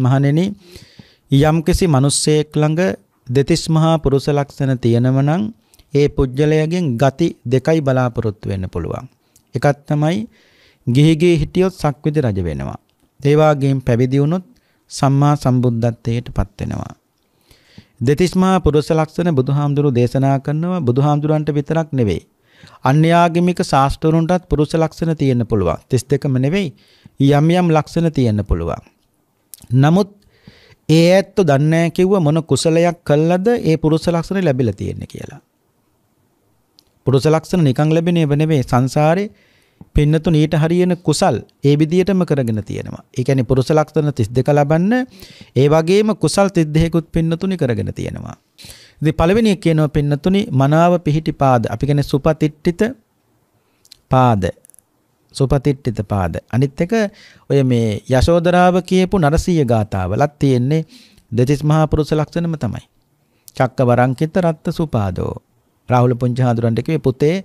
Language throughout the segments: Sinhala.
මහණෙනි යම්කිසි මිනිස්සෙක් ළඟ දෙතිස් මහා පුරුෂ ලක්ෂණ තියෙනව නම් ඒ පුජ්‍යලයගෙන් ගති දෙකයි බලාපොරොත්තු වෙන්න පුළුවන්. එකක් තමයි ගිහිගේ හිටියොත් සක්විති රජ වෙනවා. ඒ වගේම පැවිදි වුණොත් සම්මා සම්බුද්ධත්වයටපත් වෙනවා. දෙතිස් මහා පුරුෂ ලක්ෂණ බුදුහාමුදුරු දේශනා කරනවා බුදුහාමුදුරන්ට විතරක් නෙවෙයි. අන්‍යාගමික ශාස්ත්‍රවරුන්ටත් පුරුෂ ලක්ෂණ තියෙන්න පුළුවන්. 32ම නෙවෙයි යම් යම් ලක්ෂණ තියෙන්න පුළුවන්. නමුත් ඒ ඇත්තෝ දන්නේ කිව්ව මොන කුසලයක් කළාද ඒ පුරුෂ ලක්ෂණ ලැබිලා තියෙන්නේ කියලා. පුරුෂ ලක්ෂණ නිකන් ලැබෙන ඒවා නෙමෙයි සංසාරේ පින්නතුන් ඊට හරියන කුසල් ඒ විදිහටම කරගෙන තියෙනවා. ඒ කියන්නේ පුරුෂ ලක්ෂණ 32 ලබන්න ඒ වගේම කුසල් 32කුත් පින්නතුනි කරගෙන තියෙනවා. ඉතින් පළවෙනි එක කියනවා පින්නතුනි මනාව පිහිටි පාද. අපි කියන්නේ සුපතිට්ඨිත පාද. සුපතිට්ඨිත පාද. අනිත් එක ඔය මේ යශෝදරාව කියපු නරසීය ගාතාවලත් තියෙන්නේ දෙතිස් මහා පුරුෂ ලක්ෂණම තමයි. චක්කවරංකිත රත්ත සුපාදෝ. රාහුල පුංචහඳුරන්ට කිව්වේ පුතේ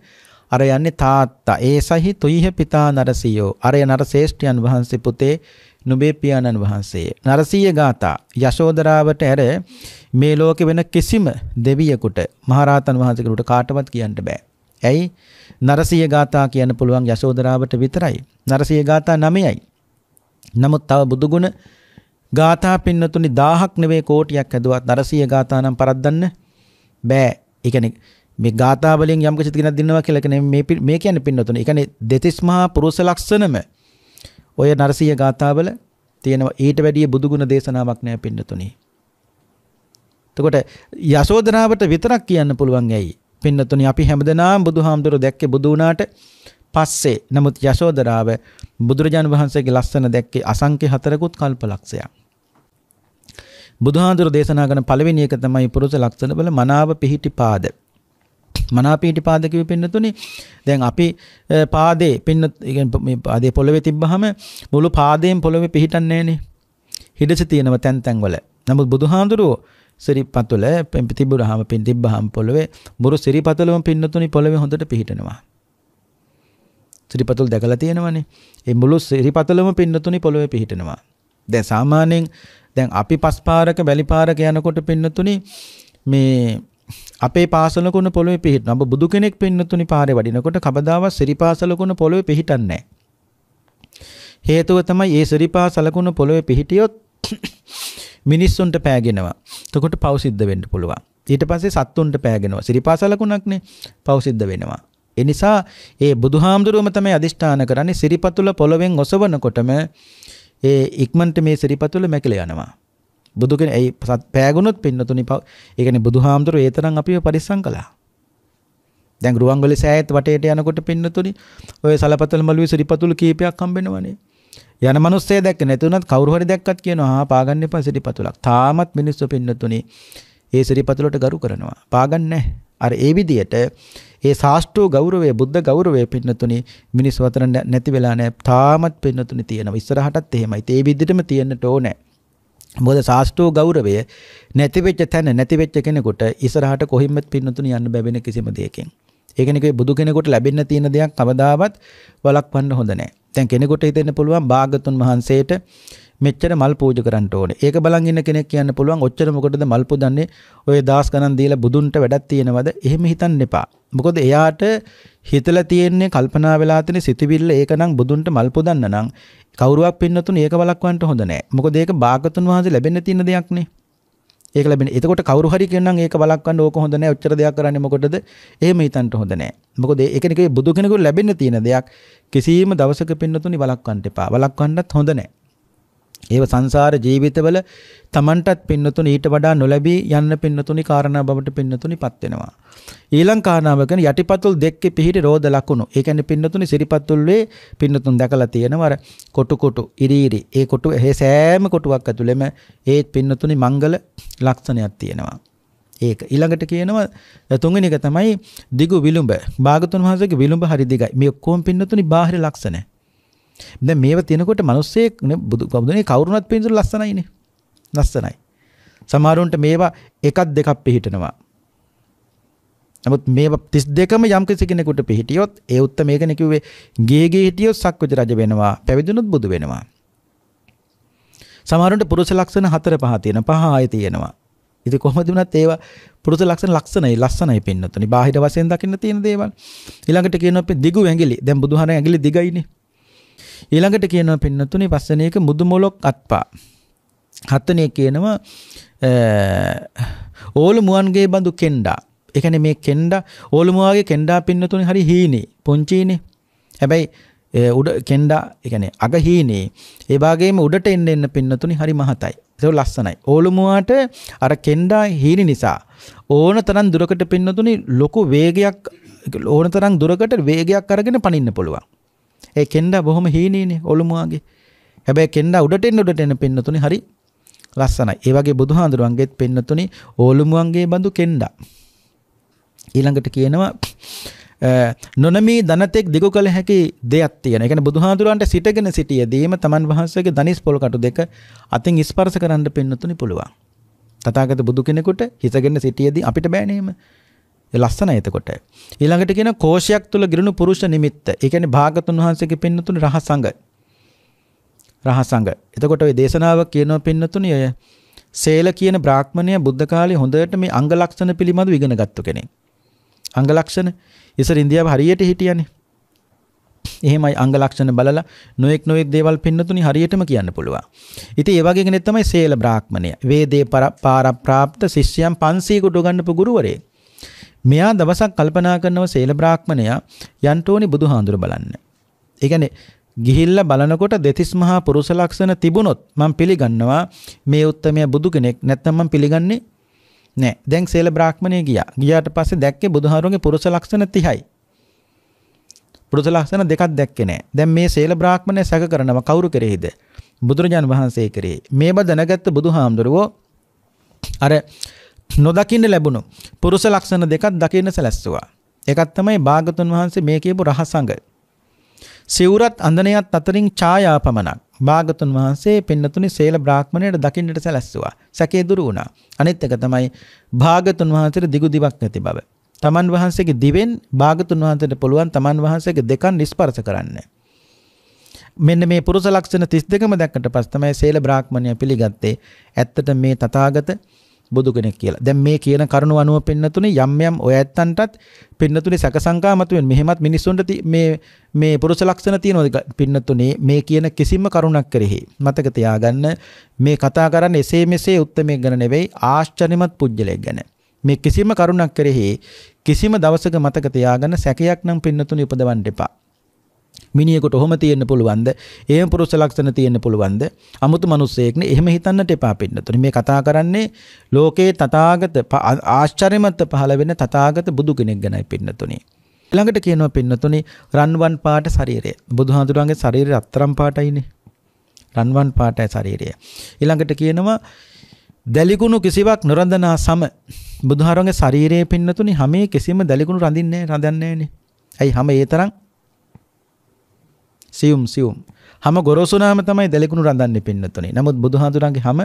අර යන්නේ තාත්තා ඒ සහි තුයිහ පිතා නරසියෝ අරය නරශේෂ්ඨයන් වහන්සේ පුතේ නුඹේ පියාණන් වහන්සේ නරසිය ගාථා යශෝදරාවට ඇර මේ ලෝකෙ වෙන කිසිම දෙවියෙකුට මහරහතන් වහන්සේකට කාටවත් කියන්න බෑ ඇයි? නරසිය ගාථා කියන්න පුළුවන් යශෝදරාවට විතරයි. නරසිය ගාථා 9යි. නමුත් තව බුදුගුණ ගාථා පින්නතුනි 1000ක් නෙවෙයි කෝටියක් ඇදුවත් නරසිය ගාථා නම් පරද්දන්න බෑ. ඒ කියන්නේ මේ ගාථා වලින් යම් කිසි කෙනෙක් දිනනවා කියලා කියන්නේ මේ මේ කියන්නේ පින්නතුනි. ඒ කියන්නේ දෙතිස් මහා පුරුෂ ලක්ෂණම ඔය නරසිය ගාථා වල තියෙනවා. ඊට වැඩිය බුදුගුණ දේශනාවක් නෑ පින්නතුනි. එතකොට යශෝදරාවට විතරක් කියන්න පුළුවන් ඇයි? පින්නතුනි අපි හැමදෙනාම බුදුහාමුදුරුවෝ දැක්කේ බුදු වුණාට පස්සේ නමුත් යශෝදරාව බුදුරජාණන් වහන්සේගේ ලස්සන දැක්කේ අසංඛ්‍ය හතරකුත් කල්පලක්ෂයක්. බුදුහාඳුර දේශනා කරන පළවෙනි එක තමයි පුරුෂ ලක්ෂණ වල මනාව පිහිටිපාද. මනාව පිහිටිපාද කිව්වෙ පින්නතුනේ දැන් අපි පාදේ පින්න මේ පාදේ පොළවේ තිබ්බහම මුළු පාදයෙන් පොළවේ පිහිටන්නේ නැහනේ. හිඩස තියෙනව තැන් තැන් වල. නමුත් බුදුහාඳුරෝ සිරිපතුල තිබුරහම පින් තිබ්බහම පොළවේ මුරු සිරිපතුලම පින්නතුනි පොළවේ හොඳට පිහිටනවා. සිරිපතුල් දැකලා තියෙනවනේ. ඒ මුළු සිරිපතුලම පින්නතුනි පොළවේ පිහිටනවා. දැන් සාමාන්‍යයෙන් දැන් අපි පස්පාරක වැලිපාරක යනකොට පින්නතුනි මේ අපේ පාසලකුණ පොළවේ පිහිටනවා. ඔබ බුදු කෙනෙක් පින්නතුනි පාරේ වඩිනකොට කවදාවත් සිරිපාසලකුණ පොළවේ පිහිටන්නේ නැහැ. හේතුව තමයි ඒ සිරිපාසලකුණ පොළවේ පිහිටියොත් මිනිස්සුන්ට පෑගෙනවා. එතකොට පව් සිද්ධ වෙන්න පුළුවන්. ඊට පස්සේ සත්තුන්ට පෑගෙනවා. සිරිපාසලකුණක්නේ පව් සිද්ධ වෙනවා. ඒ නිසා ඒ බුදුහාමුදුරුවම තමයි අදිෂ්ඨාන කරන්නේ සිරිපතුල පොළවෙන් ඔසවනකොටම ඒ ඉක්මනට මේ සිරිපතුල මැකිල යනවා. බුදු කෙනෙක් ඒ පෑගුණොත් පින්නතුනි ඒ කියන්නේ බුදුහාමුදුරුවෝ ඒ තරම් අපිව පරිස්සම් කළා. දැන් රුවන්වැලි සෑයත් වටේට යනකොට පින්නතුනි ඔය සලපතල මළුවේ සිරිපතුල් කීපයක් හම්බෙනවනේ. යන මිනිස්සේ දැක්ක නැතුණත් කවුරු හරි දැක්කත් කියනවා ආ පාගන්න එපා සිරිපතුලක්. තාමත් මිනිස්සු පින්නතුනේ ඒ සිරිපතුලට ගරු කරනවා. පාගන්නේ අර ඒ විදියට ඒ ශාස්ත්‍රෝ ගෞරවය බුද්ධ ගෞරවය පින්නතුනේ මිනිස් අතර නැති වෙලා නැහැ. තාමත් පින්නතුනේ තියෙනවා. ඉස්සරහටත් එහෙමයි. ඒ විදිහටම තියෙන්නට ඕනේ. මොකද ශාස්ත්‍රෝ ගෞරවය නැතිවෙච්ච තැන නැතිවෙච්ච කෙනෙකුට ඉස්සරහට කොහින්වත් පින්නතුනේ යන්න බැවෙන කිසිම දෙයකින්. ඒ කෙනෙකුගේ බුදු කෙනෙකුට ලැබෙන්න තියෙන දෙයක් කවදාවත් වළක්වන්න හොඳ නැහැ. දැන් කෙනෙකුට හිතෙන්න පුළුවන් භාගතුන් වහන්සේට මෙච්චර මල් පූජ කරන්න ඕනේ. ඒක බලන් ඉන්න කෙනෙක් කියන්න පුළුවන් ඔච්චර මොකටද මල් පුදන්නේ? ඔය දාස් ගණන් දීලා බුදුන්ට වැඩක් තියෙනවද? එහෙම හිතන්න එපා. මොකද එයාට හිතලා තියෙන්නේ කල්පනා වෙලා තියෙන සිතවිල්ල ඒකනම් බුදුන්ට මල් පුදන්න නම් කවුරුවක් පින්නතුනේ ඒක වළක්වන්න හොඳ නැහැ. මොකද ඒක භාගතුන් වහන්සේ ලැබෙන්න තියෙන දෙයක් නේ. ඒක ලැබෙන. එතකොට කවුරු හරි කියනනම් ඒක බලක්වන්න ඕක හොඳ නැහැ. ඔච්චර දෙයක් කරන්නේ මොකටද? එහෙම හිතන්න හොඳ නැහැ. මොකද ඒක නිකේ බුදු කෙනෙකුට ලැබෙන්න තියෙන දෙයක්. කිසියම් දවසක පින්නතුනි බලක්වන්න එපා. බලක්වන්නත් හොඳ නැහැ. ඒව සංසාර ජීවිතවල Tamanටත් පින්නතුණ ඊට වඩා නොලැබී යන්න පින්නතුණි කාරණා බවට පින්නතුණිපත් වෙනවා. ඊළං කාරණාව කියන යටිපතුල් දෙකේ පිහිටි රෝද ලකුණු. ඒ කියන්නේ පින්නතුණි සිරිපතුල්වේ පින්නතුන් දැකලා තියෙනවා අර කොටු කොටු ඉරිරි. ඒ කොටු ඒ සෑම කොටුවක් ඇතුළෙම ඒ පින්නතුණි මංගල ලක්ෂණයක් තියෙනවා. ඒක ඊළඟට කියනවා තුන්වෙනි එක තමයි දිගු විලුඹ. භාගතුන් වහන්සේගේ විලුඹ හරි දිගයි. මේ ඔක්කොම පින්නතුණි බාහිර ලක්ෂණ. දැන් මේව තිනකොට මිනිස්සෙක් බුදුනේ කවුරුණත් පින්දුර ලස්සනයිනේ. ලස්සනයි. සමහරුන්ට මේවා එකක් දෙකක් පිළිහිටනවා. නමුත් මේ 32ම යම් කෙනෙකුට පිළිහිටියොත් ඒ උත්තර මේකනේ කිව්වේ ගේ ගේ හිටියොත් සක්විති රජ වෙනවා පැවිදුණොත් බුදු වෙනවා. සමහරුන්ට පුරුෂ ලක්ෂණ හතර පහ තියෙන පහ ආය තියෙනවා. ඉතින් කොහොමද වුණත් ඒවා පුරුෂ ලක්ෂණ ලක්ෂණයි ලස්සනයි පින්නතුනි. බාහිර වශයෙන් දකින්න තියෙන දේවල්. ඊළඟට කියනවා අපි දිගු ඇඟිලි. දැන් බුදුහාරේ ඇඟිලි දිගයිනේ. ඊළඟට කියනවා පින්නතුනේ පස්වෙනි එක මුදු මොලොක් අත්පා. හත්වෙනි කියනවා ඕල මුවන්ගේ බඳු කෙන්ඩා. ඒ කියන්නේ මේ කෙන්ඩා ඕල මුවාගේ කෙන්ඩා පින්නතුනේ හරි හීනේ, පොන්චීනේ. හැබැයි උඩ කෙන්ඩා ඒ කියන්නේ අග හීනේ. ඒ වගේම උඩට එන්න එන්න පින්නතුනේ හරි මහතයි. ඒක ලස්සනයි. ඕල මුවාට අර කෙන්ඩා හීනේ නිසා ඕන තරම් දුරකට පින්නතුනේ ලොකු වේගයක් ඕන තරම් දුරකට වේගයක් අරගෙන පනින්න පුළුවන්. ඒ කෙන්ඩා බොහොම හීනීනේ ඔළුමුවාගේ. හැබැයි කෙන්ඩා උඩට එන්න උඩට එන පින්නතුනේ හරි ලස්සනයි. ඒ වගේ බුදුහාඳුරුවන්ගෙත් පින්නතුනේ ඕලුමුවන්ගේ බඳු කෙන්ඩා. ඊළඟට කියනවා නොනමී ධනතෙක් දිගු කළ හැකි දෙයක් තියෙන. ඒ කියන්නේ බුදුහාඳුරන්ට සිටගෙන සිටියදීම තමන් වහන්සේගේ ධනිස් පොල් කටු දෙක අතින් ස්පර්ශ කරන්න පින්නතුනි පුළුවන්. තථාගත බුදු කෙනෙකුට හිසගෙන සිටියදී අපිට බෑනේ ඒ ලස්සනයි එතකොට. ඊළඟට කියන කෝෂයක් තුල ගිරුණු පුරුෂ නිමිත්ත. ඒ කියන්නේ භාගතුන් වහන්සේගේ පින්නතුනේ රහසඟ. රහසඟ. එතකොට ওই දේශනාව කියනවා පින්නතුනේ ඔය සේල කියන බ්‍රාහ්මණය බුද්ධ කාලේ හොඳට මේ අංග ලක්ෂණ පිළිබඳව ඉගෙන ගත්ත කෙනෙක්. අංග ලක්ෂණ ඉස්සර ඉන්දියාව හරියට හිටියනේ. එහෙමයි අංග ලක්ෂණ බලලා නොඑක් නොඑක් දේවල් පින්නතුනි හරියටම කියන්න පුළුවන්. ඉතින් ඒ වගේ කෙනෙක් තමයි සේල බ්‍රාහ්මණය. වේදේ පාරප්‍රාප්ත ශිෂ්‍යයන් 500 කට ගන්න පුගුරුවරේ. මෙයා දවසක් කල්පනා කරනව සේල බ්‍රාහ්මණයා යන්ට ඕනි බුදුහාඳුර බලන්න. ඒ කියන්නේ ගිහිල්ලා බලනකොට දෙතිස් මහා පුරුෂ ලක්ෂණ තිබුණොත් මම පිළිගන්නවා මේ උත්තරමයා බුදු කෙනෙක් නැත්නම් මම පිළිගන්නේ නැහැ. දැන් සේල බ්‍රාහ්මණය ගියා. ගියාට පස්සේ දැක්කේ බුදුහාරුගේ පුරුෂ ලක්ෂණ 30යි. පුරුෂ ලක්ෂණ දෙකක් දැක්කේ නැහැ. දැන් මේ සේල බ්‍රාහ්මණය සැක කරනවා කවුරු කෙරෙහිද? බුදුරජාන් වහන්සේ කෙරෙහි. මේව දැනගත්ත බුදුහාමුදුරුවෝ අර නොදකින්න ලැබුණු පුරුෂ ලක්ෂණ දෙකක් දකින්න සැලැස්සුවා. ඒකත් තමයි භාගතුන් වහන්සේ මේ කියපු රහසඟ. සිවුරත් අඳනයත් අතරින් ඡායා පමණක්. භාගතුන් වහන්සේ පින්නතුනි සේල බ්‍රාහ්මණයට දකින්නට සැලැස්සුවා. සැකේ දුරු වුණා. අනිත් එක තමයි භාගතුන් වහන්සේට දිගු දිවක් නැති බව. තමන් වහන්සේගේ දිවෙන් භාගතුන් වහන්සේට පුළුවන් තමන් වහන්සේගේ දෙකන් ස්පර්ශ කරන්න. මෙන්න මේ පුරුෂ ලක්ෂණ 32ම දැක්කට පස්සේ තමයි සේල බ්‍රාහ්මණය පිළිගත්තේ. ඇත්තට මේ තථාගත බුදු කෙනෙක් කියලා. දැන් මේ කියන කරුණ අනුව පෙන්නතුනේ යම් යම් ඔය ඇත්තන්ටත් පෙන්නතුනේ සැකසංකා මතුවෙන මෙහෙමත් මිනිස්සුන්ට මේ මේ පුරුෂ ලක්ෂණ තියෙනවා පෙන්නතුනේ මේ කියන කිසිම කරුණක් කරෙහි. මතක තියාගන්න මේ කතා කරන්නේ එසේ මෙසේ උත්මේ ගැන නෙවෙයි ආශ්චර්යමත් පුජ්‍යලයක් ගැන. මේ කිසිම කරුණක් කරෙහි කිසිම දවසක මතක තියාගන්න සැකයක් නම් පෙන්නතුනේ උපදවන්න එපා. මිනිියකුට හොම තියන්න පුළුවන්ද ඒ පුරුස ලක්ෂණ තියන්න පුළුවන්ද අමුතු මනුස්සයෙක්න එහෙම හිතන්නට එපා පින්නතුන මේ කතා කරන්නේ ලෝකයේ තතාගත ආශ්චරයමත්ත පහළ වෙන තතාගත බුදු කෙනෙක් ගැනයි පින්නතුනේ. ළඟට කියනවා පින්නතුනි රන්වන් පාට ශරීරය බුදුහාඳුරන්ගේ ශරීරය අත්තරම් පාටයිනේ රන්වන් පාටයි ශරීරය. ඊළඟට කියනවා දැලිකුණු කිසිවක් නොරඳනා සම බුදුහාරන්ගේ ශරීරයේ පින්නතුනි හැම කිසිම දැලිකුණු රඳින්නේ රඳන්නේ ඇයි හැම ඒ තරම් සියුම් සියුම්. හැම ගොරෝසුනාම තමයි දැලෙකුණු රඳන්නේ පින්නතුනේ. නමුත් බුදුහාඳුරන්ගේ හැම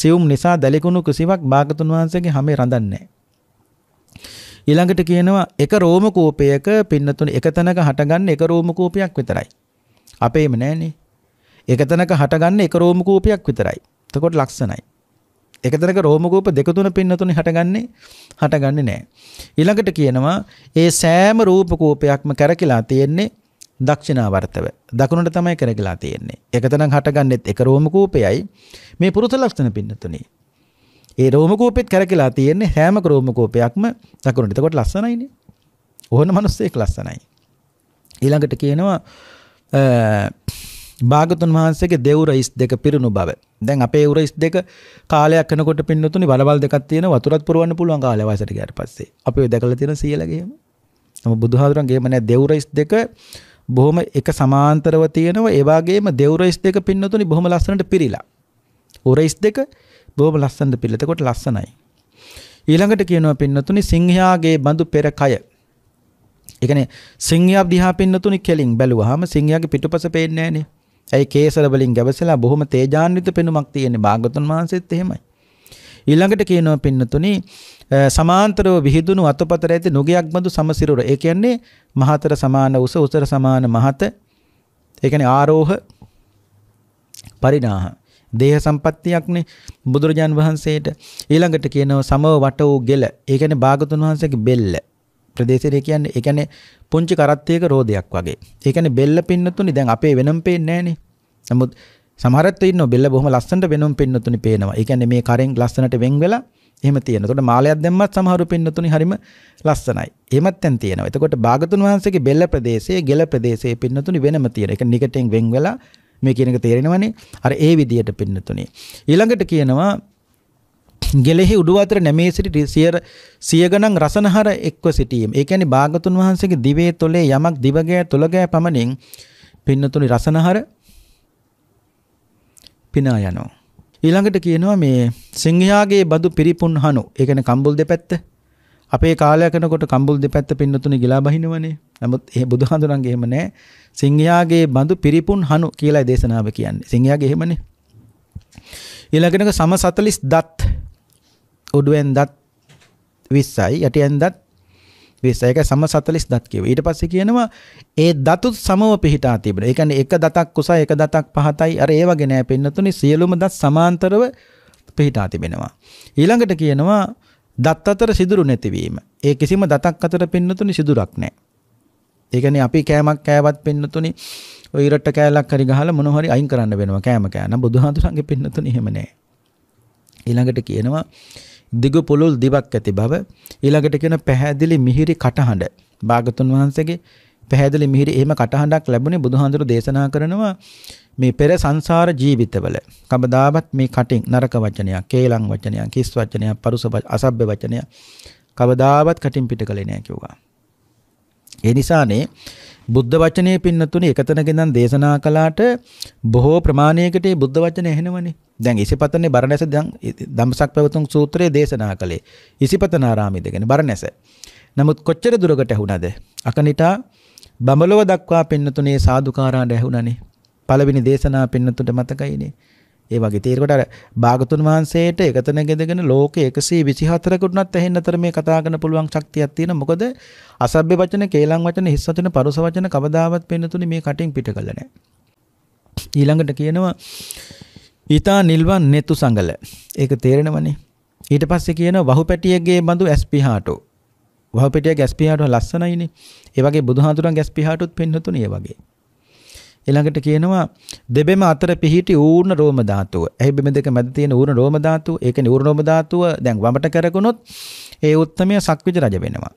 සියුම් නිසා දැලෙකුණු කිසිවක් භාගතුන් වහන්සේගේ හැමේ රඳන්නේ ඊළඟට කියනවා එක රෝම කෝපයක පින්නතුනේ එක තැනක හටගන්න එක රෝම කෝපයක් විතරයි. අපේම නෑනේ. එක තැනක හටගන්න එක රෝම කෝපයක් විතරයි. එතකොට ලක්ෂණයි. එකතරක රෝමකූප දෙක තුන පින්නතුනි හටගන්නේ හටගන්නේ නැහැ. ඊළඟට කියනවා ඒ සෑම රූපකූපයක්ම කරකිලා තියෙන්නේ දක්ෂිනාවර්තව දකුණට තමයි කරගලා තියෙන්නේ. එකතනක් හටගන්නෙත් එක රෝම කූපයයි මේ පුරුත ලක්ෂණ පින්නතුනේ. ඒ රෝම කූපෙත් කරකලා තියෙන්නේ හැම රෝම කූපයක්ම දකුණට. එතකොට ලස්සනයිනේ. ඕන මිනිස්සෙක් ලස්සනයි. ඊළඟට කියනවා භාගතුන් වහන්සේගේ දෙව් රයිස් දෙක පිරුණු බව. දැන් අපේ උරයිස් දෙක කාලයක් යනකොට පින්නතුනි වලවල් දෙකක් තියෙන වතුරත් පුරවන්න පුළුවන් කාලය වයසට ගියාට පස්සේ. අපි ඔය දැකලා තියෙන සීලගේම. නම බුදුහාඳුරන් ගේම නැහැ දෙව් රයිස් දෙක බොහොම එක සමාන්තරව තියෙනවා ඒ වගේම දෙව්රයිස් දෙක පින්නතුනි බොහොම ලස්සනට පිරීලා. උරයිස් දෙක බොහොම ලස්සනට පිරීලා. එතකොට ලස්සනයි. ඊළඟට කියනවා පින්නතුනි සිංහයාගේ බඳු පෙර කය. ඒ කියන්නේ සිංහයා දිහා පින්නතුනි කෙලින් බැලුවාම සිංහයාගේ පිටුපස පේන්නේ නැහනේ. ඇයි කේසර වලින් ගැවසලා බොහොම තේජාන්විත පෙනුමක් තියෙන භාගතුන් වහන්සේත් එහෙමයි. ඊළඟට කියනවා පින්නතුනි සමාන්තරව විහිදුණු අතපතර ඇති නුගයක් බඳු සමසිරුර. ඒ කියන්නේ මහතර සමාන උස උසර සමාන මහත. ඒ කියන්නේ ආරෝහ පරිණාහ. දේහ සම්පත්තියක්නේ බුදුරජාන් වහන්සේට ඊළඟට කියනවා සමව වට වූ ගෙල. ඒ කියන්නේ භාගතුන් වහන්සේගේ බෙල්ල. ප්‍රදේශය කියන්නේ ඒ කියන්නේ පුංචි කරත්තයක රෝදයක් වගේ. ඒ කියන්නේ බෙල්ල පින්නතුනි දැන් අපේ වෙනම පේන්නේ නැහනේ. නමුත් සමහරත් ඉන්නෝ බෙල්ල බොහොම ලස්සනට වෙනුම් පින්නතුනි පේනවා. ඒ කියන්නේ මේ කරෙන් ලස්සනට වෙන් වෙලා එහෙම තියෙනවා. එතකොට මාලයක් දැම්මත් සමහරු පින්නතුනි හරිම ලස්සනයි. එහෙමත් දැන් තියෙනවා. එතකොට බාගතුන් වහන්සේගේ බෙල්ල ප්‍රදේශයේ ගෙල ප්‍රදේශයේ පින්නතුනි වෙනම තියෙන. ඒක නිකටෙන් වෙන් වෙලා මේ කියන එක තේරෙනවනේ. අර ඒ විදියට පින්නතුනි. ඊළඟට කියනවා ගෙලෙහි උඩු අතර නැමේ සිටි සියර සිය ගණන් රසනහර එක්ව සිටීම. ඒ කියන්නේ බාගතුන් වහන්සේගේ දිවේ තොලේ යමක් දිවගෑ තොලගෑ පමණින් පින්නතුනි රසනහර පිනා යනවා. ඊළඟට කියනවා මේ සිංහයාගේ බඳු පිරිපුන් හනු. ඒ කියන්නේ කම්බුල් දෙපැත්ත. අපේ කාලය කරනකොට කම්බුල් දෙපැත්ත පින්නතුනේ ගිලා බහිනවනේ. නමුත් ඒ බුදුහඳුනන්ගේ එහෙම නැහැ. සිංහයාගේ බඳු පිරිපුන් හනු කියලායි දේශනාව කියන්නේ. සිංහයාගේ එහෙමනේ. ඊළඟට සම 40 දත්. උඩුවෙන් දත් 20යි යටියෙන් දත් 20 ඒකයි සම 40 දත් කියව. ඊට පස්සේ කියනවා ඒ දතුත් සමව පිහිටා තිබෙනවා. ඒ කියන්නේ එක දතක් කුසයි එක දතක් පහතයි අර ඒ වගේ නෑ පෙන්නතුනේ සියලුම දත් සමාන්තරව පිහිටා තිබෙනවා. ඊළඟට කියනවා දත් අතර සිදුරු නැතිවීම. ඒ කිසිම දතක් අතර පෙන්නතුනේ සිදුරක් නෑ. ඒ කියන්නේ අපි කෑමක් කෑවත් පෙන්නතුනේ ඔය ඉරට්ට කෑලක් හරි ගහලා මොන හරි අයින් කරන්න වෙනවා කෑම කෑන. බුදුහාඳුරන්ගේ පෙන්නතුනේ එහෙම නෑ. ඊළඟට කියනවා දිග පුළුල් දිවක් ඇති බව ඊළඟට කියන පැහැදිලි මිහිරි කටහඬ භාගතුන් වහන්සේගේ පැහැදිලි මිහිරි එහෙම කටහඬක් ලැබුණේ බුදුහාඳුරු දේශනා කරනවා මේ පෙර සංසාර ජීවිතවල කවදාවත් මේ කටින් නරක වචනයක්, කේලම් වචනයක්, කිස් වචනයක්, පරුස අසභ්‍ය වචනයක් කවදාවත් කටින් පිට කළේ නැහැ කිව්වා. ඒ නිසානේ බුද්ධ වචනේ පින්නතුනේ එකතනකින්නම් දේශනා කළාට බොහෝ ප්‍රමාණයකට බුද්ධ වචනේ එහෙනවනේ. දැන් ඉසිපතනේ බරණැස දැන් ධම්මසක් පැවතුම් සූත්‍රයේ දේශනා කළේ. ඉසිපතනාරාමයේද කියන්නේ බරණැස. නමුත් කොච්චර දුරකට ඇහුණද? අකනිටා බඹලොව දක්වා පින්නතුනේ සාදුකාරාට ඇහුණනේ. පළවෙනි දේශනා පින්නතුන්ට මතකයිනේ. ඒ වගේ තේරෙකට අර භාගතුන් වහන්සේට එකතන ගෙදගෙන ලෝක 124කටුණත් ඇහෙන්න අතර මේ කතා කරන්න පුළුවන් ශක්තියක් තියෙන මොකද අසභ්‍ය වචන, කේලම් වචන, හිස් වචන, පරුස වචන කවදාවත් පෙන්නතුනේ මේ කටින් පිට කළ නැහැ. ඊළඟට කියනවා ඊතා නිල්වන් netu සංගල. ඒක තේරෙනවනේ. ඊට පස්සේ කියනවා වහුපැටියගේ බඳු ඇස් පිහාටෝ. වහුපැටියගේ ඇස් පිහාටෝ ලස්සනයිනේ. ඒ වගේ බුදුහාඳුරන් ඇස් පිහාටොත් පෙන්නතුනේ ඒ වගේ. ඊළඟට කියනවා දෙබෙම අතර පිහිටි ඌර්ණ රෝම ධාතුව. එහි බෙම දෙක මැද තියෙන ඌර්ණ රෝම ධාතුව, ඒ කියන්නේ ඌර්ණ රෝම ධාතුව දැන් වමට කරගුණොත් ඒ උත්තමය සක්විත රජ වෙනවා.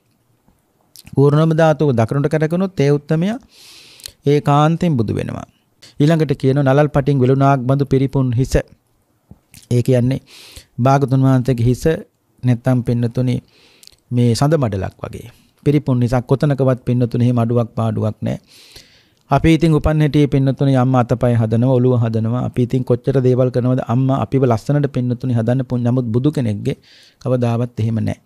ඌර්ණ රෝම ධාතුව දකුණට කරගුණොත් ඒ උත්තමය ඒකාන්තයෙන් බුදු වෙනවා. ඊළඟට කියන නලල් පටින් විලුණාක් බඳු පිරිපුන් හිස. ඒ කියන්නේ භාගතුන් වහන්සේගේ හිස නැත්තම් පින්නතුනි මේ සඳ මඩලක් වගේ. පිරිපුන් නිසා කොතනකවත් පින්නතුනි එහෙම අඩුවක් පාඩුවක් නැහැ. අපි ඉතින් උපන් හැටියේ පින්නතුනේ අම්මා අතපය හදනවා ඔළුව හදනවා අපි ඉතින් කොච්චර දේවල් කරනවද අම්මා අපිව ලස්සනට පින්නතුනේ හදන්න පුන් නමුත් බුදු කෙනෙක්ගේ කවදාවත් එහෙම නැහැ.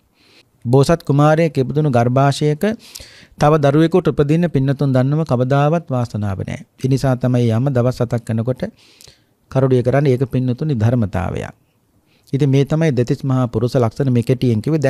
බෝසත් කුමාරයෙක් ඉපදුණු ගර්භාෂයක තව දරුවෙකුට උපදින්න පින්නතුන් දන්නම කවදාවත් වාසනාව නැහැ. ඒ නිසා තමයි යම දවස් හතක් යනකොට කරුණිය කරන්නේ ඒක පින්නතුනේ ධර්මතාවයක්. ඉතින් මේ තමයි දෙතිස් මහා පුරුෂ ලක්ෂණ මේ කෙටියෙන් කිව්වේ